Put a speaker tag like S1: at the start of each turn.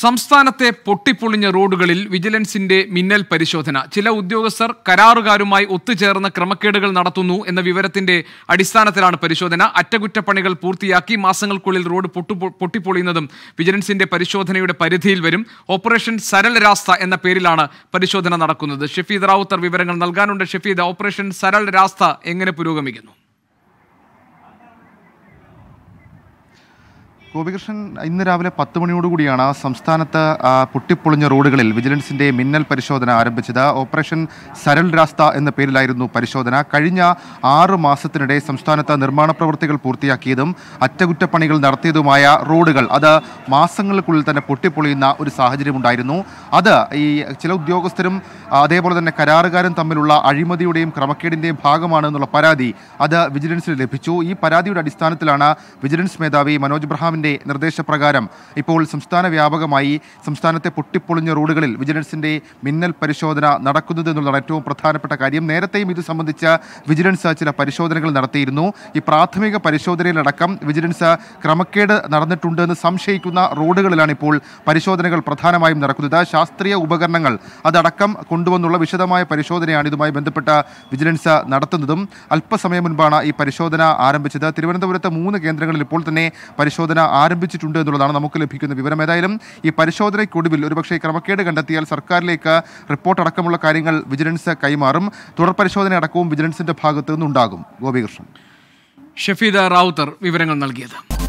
S1: സംസ്ഥാനത്തെ പൊട്ടിപ്പൊളിഞ്ഞ റോഡുകളിൽ വിജിലൻസിന്റെ മിന്നൽ പരിശോധന ചില ഉദ്യോഗസ്ഥർ കരാറുകാരുമായി ഒത്തുചേർന്ന് ക്രമക്കേടുകൾ നടത്തുന്നു എന്ന വിവരത്തിന്റെ അടിസ്ഥാനത്തിലാണ് പരിശോധന അറ്റകുറ്റപ്പണികൾ പൂർത്തിയാക്കി മാസങ്ങൾക്കുള്ളിൽ റോഡ് പൊട്ടിപ്പൊളിയുന്നതും വിജിലൻസിന്റെ പരിശോധനയുടെ പരിധിയിൽ വരും ഓപ്പറേഷൻ സരൽരാസ്ത രാസ്ത എന്ന പേരിലാണ് പരിശോധന നടക്കുന്നത് ഷെഫീദ് റാവുത്തർ വിവരങ്ങൾ നൽകാനുണ്ട് ഷഫീദ് ഓപ്പറേഷൻ സരൽ രാസ്ത എങ്ങനെ പുരോഗമിക്കുന്നു
S2: ഗോപികൃഷ്ണൻ ഇന്ന് രാവിലെ പത്ത് മണിയോടുകൂടിയാണ് സംസ്ഥാനത്ത് പൊട്ടിപ്പൊളിഞ്ഞ റോഡുകളിൽ വിജിലൻസിന്റെ മിന്നൽ പരിശോധന ആരംഭിച്ചത് ഓപ്പറേഷൻ സരൾ രാസ്ത എന്ന പേരിലായിരുന്നു പരിശോധന കഴിഞ്ഞ ആറ് മാസത്തിനിടെ സംസ്ഥാനത്ത് നിർമ്മാണ പ്രവൃത്തികൾ പൂർത്തിയാക്കിയതും അറ്റകുറ്റപ്പണികൾ നടത്തിയതുമായ റോഡുകൾ അത് മാസങ്ങൾക്കുള്ളിൽ തന്നെ പൊട്ടിപ്പൊളിയുന്ന ഒരു സാഹചര്യമുണ്ടായിരുന്നു അത് ഈ ചില ഉദ്യോഗസ്ഥരും അതേപോലെ തന്നെ കരാറുകാരും തമ്മിലുള്ള അഴിമതിയുടെയും ക്രമക്കേടിൻ്റെയും ഭാഗമാണ് എന്നുള്ള പരാതി അത് വിജിലൻസിന് ലഭിച്ചു ഈ പരാതിയുടെ അടിസ്ഥാനത്തിലാണ് വിജിലൻസ് മേധാവി മനോജ് ബ്രഹാമിൻ വിജിലൻസിൻ്റെ നിർദ്ദേശപ്രകാരം ഇപ്പോൾ സംസ്ഥാന വ്യാപകമായി സംസ്ഥാനത്തെ പൊട്ടിപ്പൊളിഞ്ഞ റോഡുകളിൽ വിജിലൻസിൻ്റെ മിന്നൽ പരിശോധന നടക്കുന്നത് എന്നുള്ളതാണ് ഏറ്റവും പ്രധാനപ്പെട്ട കാര്യം നേരത്തെയും ഇത് സംബന്ധിച്ച വിജിലൻസ് ചില പരിശോധനകൾ നടത്തിയിരുന്നു ഈ പ്രാഥമിക പരിശോധനയിലടക്കം വിജിലൻസ് ക്രമക്കേട് നടന്നിട്ടുണ്ടെന്ന് സംശയിക്കുന്ന റോഡുകളിലാണ് ഇപ്പോൾ പരിശോധനകൾ പ്രധാനമായും നടക്കുന്നത് ശാസ്ത്രീയ ഉപകരണങ്ങൾ അതടക്കം കൊണ്ടുവന്നുള്ള വിശദമായ പരിശോധനയാണ് ഇതുമായി ബന്ധപ്പെട്ട വിജിലൻസ് നടത്തുന്നതും അല്പസമയം മുൻപാണ് ഈ പരിശോധന ആരംഭിച്ചത് തിരുവനന്തപുരത്ത് മൂന്ന് കേന്ദ്രങ്ങളിൽ ഇപ്പോൾ തന്നെ പരിശോധന ആരംഭിച്ചിട്ടുണ്ട് എന്നുള്ളതാണ് നമുക്ക് ലഭിക്കുന്ന വിവരം ഏതായാലും ഈ പരിശോധനയ്ക്കൊടുവിൽ ഒരുപക്ഷെ ക്രമക്കേട് കണ്ടെത്തിയാൽ സർക്കാരിലേക്ക് റിപ്പോർട്ട് അടക്കമുള്ള കാര്യങ്ങൾ വിജിലൻസ് കൈമാറും തുടർ പരിശോധന അടക്കവും വിജിലൻസിന്റെ ഭാഗത്ത് നിന്നുണ്ടാകും ഗോപികൃഷ്ണൻ
S3: ഷഫീദ റാവുത്തർ വിവരങ്ങൾ നൽകിയത്